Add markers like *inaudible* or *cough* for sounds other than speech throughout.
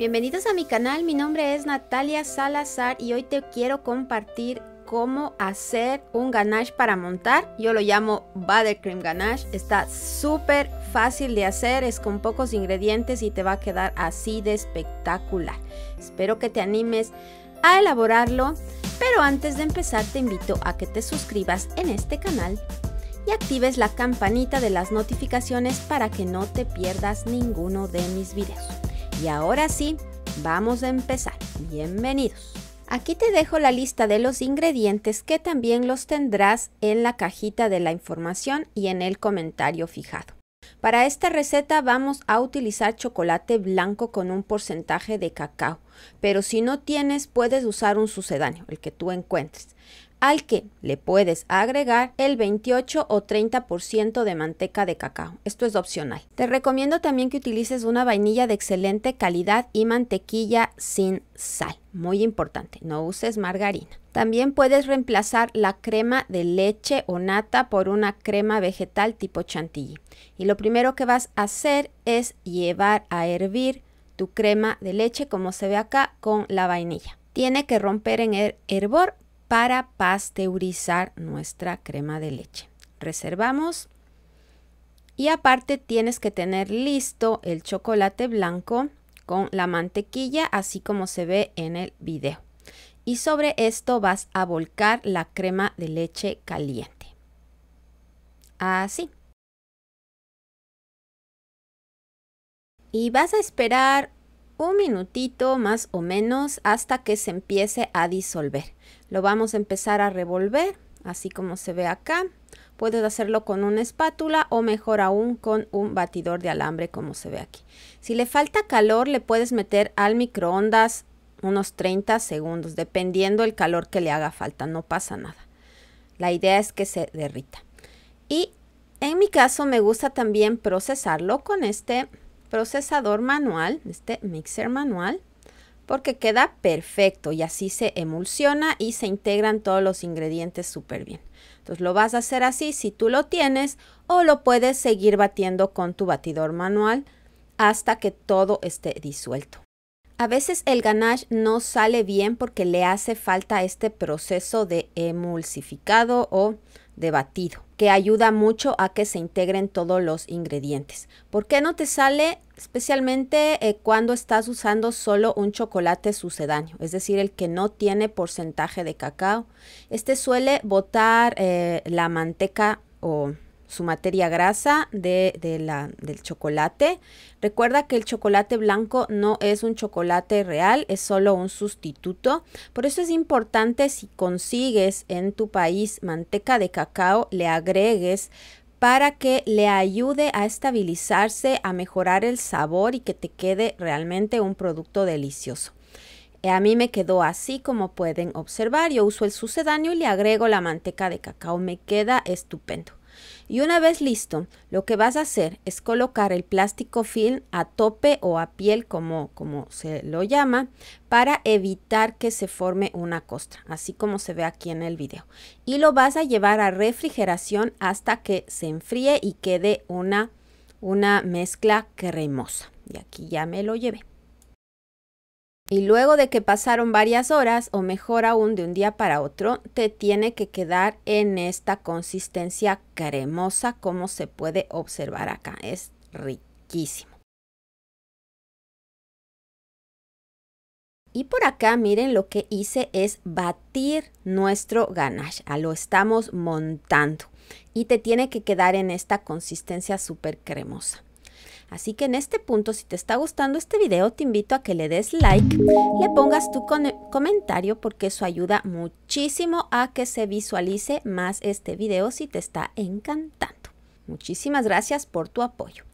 Bienvenidos a mi canal, mi nombre es Natalia Salazar y hoy te quiero compartir cómo hacer un ganache para montar. Yo lo llamo buttercream ganache. Está súper fácil de hacer, es con pocos ingredientes y te va a quedar así de espectacular. Espero que te animes a elaborarlo, pero antes de empezar te invito a que te suscribas en este canal y actives la campanita de las notificaciones para que no te pierdas ninguno de mis videos. Y ahora sí, vamos a empezar. Bienvenidos. Aquí te dejo la lista de los ingredientes que también los tendrás en la cajita de la información y en el comentario fijado. Para esta receta vamos a utilizar chocolate blanco con un porcentaje de cacao, pero si no tienes puedes usar un sucedáneo, el que tú encuentres al que le puedes agregar el 28 o 30% de manteca de cacao. Esto es opcional. Te recomiendo también que utilices una vainilla de excelente calidad y mantequilla sin sal. Muy importante, no uses margarina. También puedes reemplazar la crema de leche o nata por una crema vegetal tipo chantilly. Y lo primero que vas a hacer es llevar a hervir tu crema de leche como se ve acá con la vainilla. Tiene que romper en el hervor para pasteurizar nuestra crema de leche. Reservamos. Y aparte tienes que tener listo el chocolate blanco con la mantequilla, así como se ve en el video. Y sobre esto vas a volcar la crema de leche caliente. Así. Y vas a esperar un minutito más o menos hasta que se empiece a disolver. Lo vamos a empezar a revolver, así como se ve acá. Puedes hacerlo con una espátula o mejor aún con un batidor de alambre como se ve aquí. Si le falta calor le puedes meter al microondas unos 30 segundos, dependiendo el calor que le haga falta, no pasa nada. La idea es que se derrita. Y en mi caso me gusta también procesarlo con este procesador manual, este mixer manual, porque queda perfecto y así se emulsiona y se integran todos los ingredientes súper bien. Entonces lo vas a hacer así si tú lo tienes o lo puedes seguir batiendo con tu batidor manual hasta que todo esté disuelto. A veces el ganache no sale bien porque le hace falta este proceso de emulsificado o de batido, que ayuda mucho a que se integren todos los ingredientes. ¿Por qué no te sale especialmente eh, cuando estás usando solo un chocolate sucedáneo, es decir, el que no tiene porcentaje de cacao? Este suele botar eh, la manteca o su materia grasa de, la, del chocolate. Recuerda que el chocolate blanco no es un chocolate real, es solo un sustituto. Por eso es importante si consigues en tu país manteca de cacao, le agregues para que le ayude a estabilizarse, a mejorar el sabor y que te quede realmente un producto delicioso. Eh, a mí me quedó así como pueden observar. Yo uso el sucedáneo y le agrego la manteca de cacao. Me queda estupendo. Y una vez listo, lo que vas a hacer es colocar el plástico film a tope o a piel, como, como se lo llama, para evitar que se forme una costra, así como se ve aquí en el video. Y lo vas a llevar a refrigeración hasta que se enfríe y quede una, una mezcla cremosa. Y aquí ya me lo llevé. Y luego de que pasaron varias horas, o mejor aún de un día para otro, te tiene que quedar en esta consistencia cremosa como se puede observar acá. Es riquísimo. Y por acá miren lo que hice es batir nuestro ganache. Ah, lo estamos montando y te tiene que quedar en esta consistencia súper cremosa. Así que en este punto, si te está gustando este video, te invito a que le des like, le pongas tu comentario porque eso ayuda muchísimo a que se visualice más este video si te está encantando. Muchísimas gracias por tu apoyo.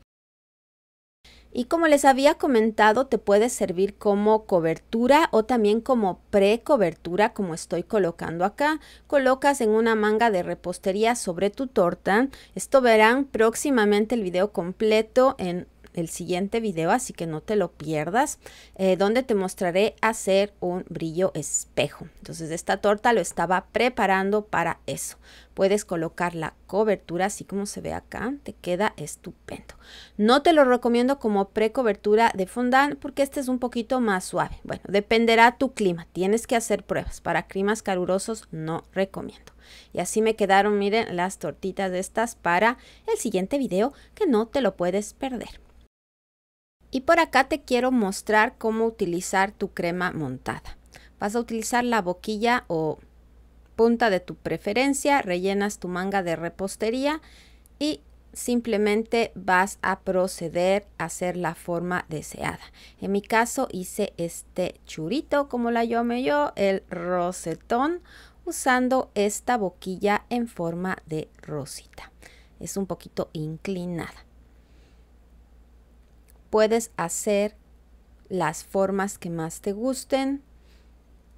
Y como les había comentado, te puede servir como cobertura o también como pre-cobertura, como estoy colocando acá. Colocas en una manga de repostería sobre tu torta. Esto verán próximamente el video completo en el siguiente video, así que no te lo pierdas, eh, donde te mostraré hacer un brillo espejo. Entonces esta torta lo estaba preparando para eso. Puedes colocar la cobertura así como se ve acá, te queda estupendo. No te lo recomiendo como cobertura de fondant porque este es un poquito más suave. Bueno, dependerá tu clima, tienes que hacer pruebas. Para climas calurosos no recomiendo. Y así me quedaron, miren, las tortitas de estas para el siguiente video que no te lo puedes perder. Y por acá te quiero mostrar cómo utilizar tu crema montada. Vas a utilizar la boquilla o punta de tu preferencia, rellenas tu manga de repostería y simplemente vas a proceder a hacer la forma deseada. En mi caso hice este churito, como la llame yo, el rosetón, usando esta boquilla en forma de rosita. Es un poquito inclinada puedes hacer las formas que más te gusten.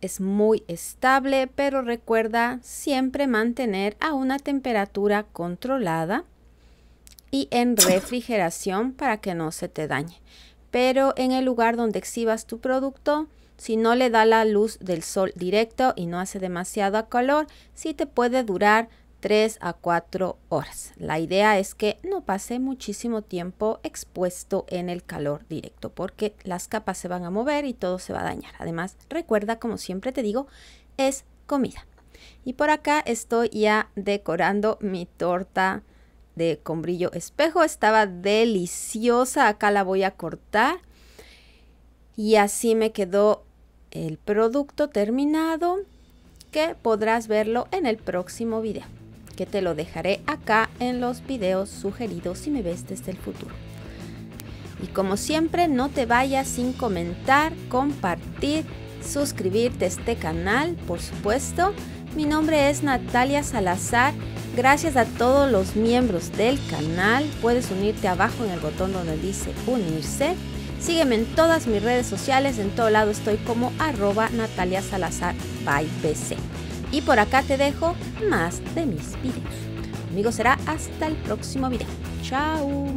Es muy estable, pero recuerda siempre mantener a una temperatura controlada y en *laughs* refrigeración para que no se te dañe. Pero en el lugar donde exhibas tu producto, si no le da la luz del sol directo y no hace demasiado calor, sí te puede durar 3 a 4 horas. La idea es que no pase muchísimo tiempo expuesto en el calor directo porque las capas se van a mover y todo se va a dañar. Además, recuerda, como siempre te digo, es comida. Y por acá estoy ya decorando mi torta de con brillo espejo. Estaba deliciosa. Acá la voy a cortar. Y así me quedó el producto terminado que podrás verlo en el próximo video que te lo dejaré acá en los videos sugeridos si me ves desde el futuro. Y como siempre, no te vayas sin comentar, compartir, suscribirte a este canal, por supuesto. Mi nombre es Natalia Salazar. Gracias a todos los miembros del canal. Puedes unirte abajo en el botón donde dice unirse. Sígueme en todas mis redes sociales. En todo lado estoy como arroba Natalia Salazar by y por acá te dejo más de mis videos. Conmigo será hasta el próximo video. Chao.